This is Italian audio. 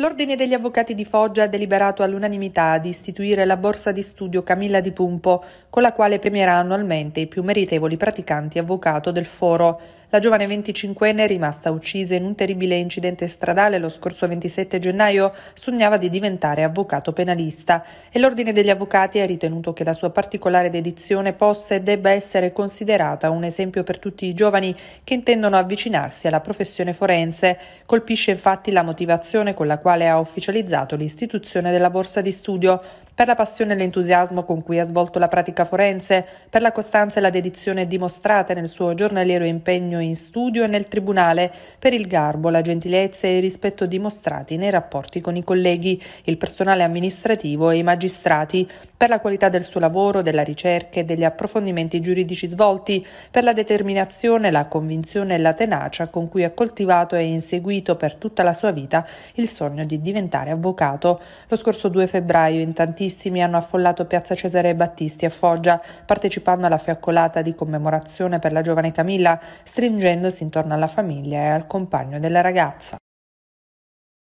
L'Ordine degli Avvocati di Foggia ha deliberato all'unanimità di istituire la borsa di studio Camilla di Pumpo, con la quale premierà annualmente i più meritevoli praticanti avvocato del foro. La giovane 25enne, rimasta uccisa in un terribile incidente stradale lo scorso 27 gennaio, sognava di diventare avvocato penalista e l'Ordine degli Avvocati ha ritenuto che la sua particolare dedizione possa e debba essere considerata un esempio per tutti i giovani che intendono avvicinarsi alla professione forense. Colpisce infatti la motivazione con la quale ha ufficializzato l'istituzione della borsa di studio per la passione e l'entusiasmo con cui ha svolto la pratica forense, per la costanza e la dedizione dimostrate nel suo giornaliero impegno in studio e nel tribunale, per il garbo, la gentilezza e il rispetto dimostrati nei rapporti con i colleghi, il personale amministrativo e i magistrati, per la qualità del suo lavoro, della ricerca e degli approfondimenti giuridici svolti, per la determinazione, la convinzione e la tenacia con cui ha coltivato e inseguito per tutta la sua vita il sogno di diventare avvocato. Lo scorso 2 febbraio in tantissimi tantissimi hanno affollato Piazza Cesare Battisti a Foggia, partecipando alla fiaccolata di commemorazione per la giovane Camilla, stringendosi intorno alla famiglia e al compagno della ragazza.